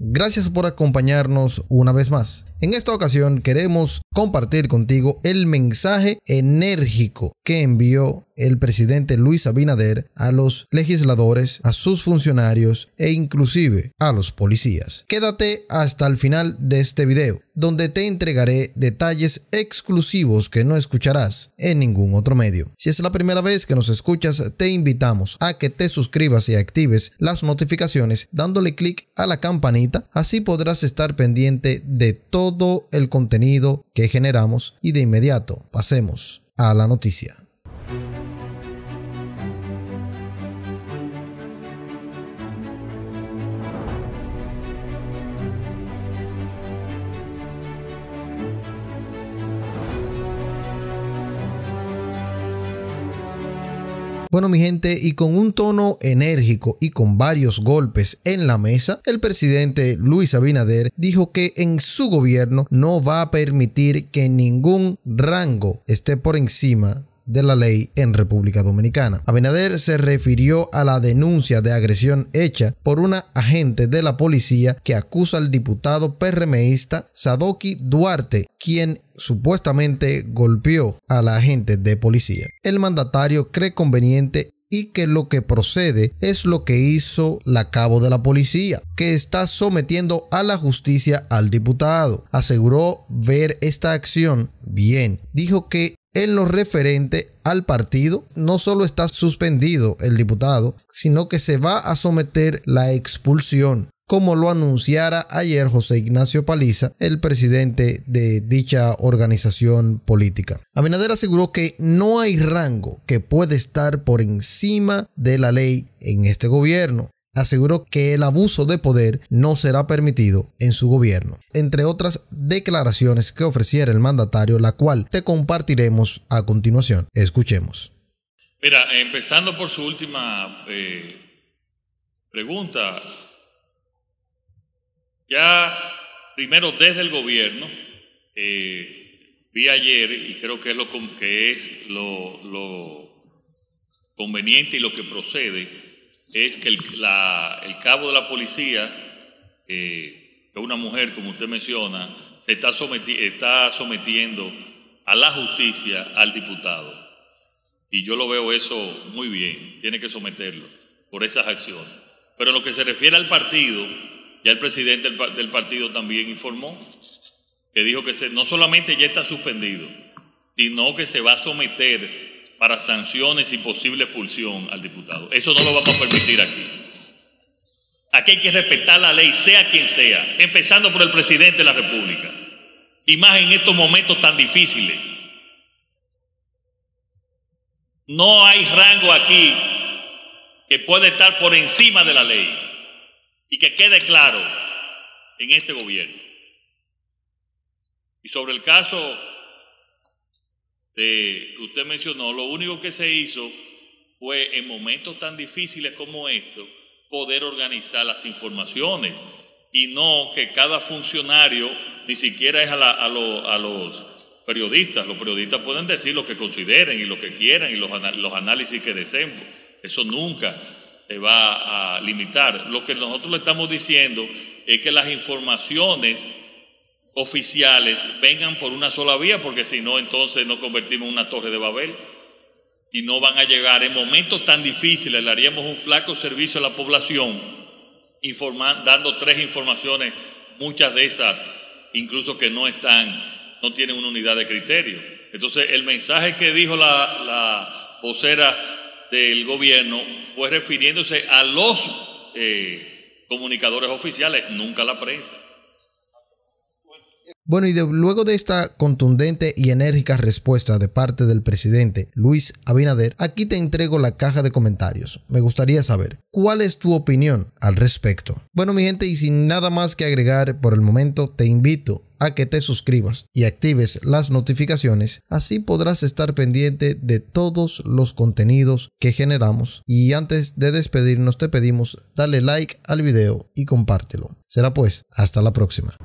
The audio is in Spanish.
Gracias por acompañarnos una vez más. En esta ocasión queremos compartir contigo el mensaje enérgico que envió el presidente Luis Abinader a los legisladores, a sus funcionarios e inclusive a los policías. Quédate hasta el final de este video, donde te entregaré detalles exclusivos que no escucharás en ningún otro medio. Si es la primera vez que nos escuchas, te invitamos a que te suscribas y actives las notificaciones dándole clic a la campanita, así podrás estar pendiente de todo el contenido que generamos y de inmediato pasemos a la noticia. Bueno mi gente, y con un tono enérgico y con varios golpes en la mesa, el presidente Luis Abinader dijo que en su gobierno no va a permitir que ningún rango esté por encima de la ley en República Dominicana. Abinader se refirió a la denuncia de agresión hecha por una agente de la policía que acusa al diputado PRMista Sadoki Duarte, quien supuestamente golpeó a la agente de policía. El mandatario cree conveniente y que lo que procede es lo que hizo la cabo de la policía, que está sometiendo a la justicia al diputado. Aseguró ver esta acción bien. Dijo que en lo referente al partido. No solo está suspendido el diputado, sino que se va a someter la expulsión, como lo anunciara ayer José Ignacio Paliza, el presidente de dicha organización política. Abinader aseguró que no hay rango que pueda estar por encima de la ley en este gobierno aseguró que el abuso de poder no será permitido en su gobierno, entre otras declaraciones que ofreciera el mandatario, la cual te compartiremos a continuación. Escuchemos. Mira, empezando por su última eh, pregunta, ya primero desde el gobierno, eh, vi ayer y creo que es lo que es lo conveniente y lo que procede es que el, cabo de la policía, eh, una mujer, como usted menciona, se está, está sometiendo a la justicia al diputado. Y yo lo veo eso muy bien, tiene que someterlo por esas acciones. Pero en lo que se refiere al partido, ya el presidente del partido también informó que dijo que no solamente ya está suspendido, sino que se va a someter para sanciones y posible expulsión al diputado. Eso no lo vamos a permitir aquí. Aquí hay que respetar la ley, sea quien sea, empezando por el presidente de la República. Y más en estos momentos tan difíciles. No hay rango aquí que pueda estar por encima de la ley. Y que quede claro en este gobierno. Y sobre el caso eh, usted mencionó, lo único que se hizo fue en momentos tan difíciles como estos poder organizar las informaciones y no que cada funcionario ni siquiera es a, los periodistas. Los periodistas pueden decir lo que consideren y lo que quieran y los, los análisis que deseen. Eso nunca se va a limitar. Lo que nosotros le estamos diciendo es que las informaciones oficiales vengan por una sola vía, porque si no, entonces nos convertimos en una torre de Babel y no van a llegar. En momentos tan difíciles le haríamos un flaco servicio a la población, dando tres informaciones, muchas de esas incluso que no están, no tienen una unidad de criterio. Entonces el mensaje que dijo la, la vocera del gobierno fue refiriéndose a los eh, comunicadores oficiales, nunca a la prensa. Bueno, y luego de esta contundente y enérgica respuesta de parte del presidente Luis Abinader, aquí te entrego la caja de comentarios. Me gustaría saber cuál es tu opinión al respecto. Bueno, mi gente, y sin nada más que agregar por el momento, te invito a que te suscribas y actives las notificaciones, así podrás estar pendiente de todos los contenidos que generamos. Y antes de despedirnos te pedimos dale like al video y compártelo. Será pues, hasta la próxima.